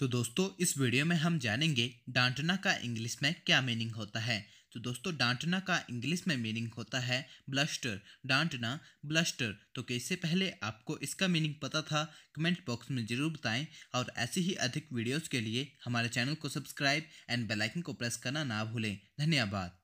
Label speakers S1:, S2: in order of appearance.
S1: तो दोस्तों इस वीडियो में हम जानेंगे डांटना का इंग्लिश में क्या मीनिंग होता है तो दोस्तों डांटना का इंग्लिश में मीनिंग होता है ब्लस्टर डांटना ब्लस्टर तो कैसे पहले आपको इसका मीनिंग पता था कमेंट बॉक्स में ज़रूर बताएं और ऐसे ही अधिक वीडियोस के लिए हमारे चैनल को सब्सक्राइब एंड बेलाइकन को प्रेस करना ना भूलें धन्यवाद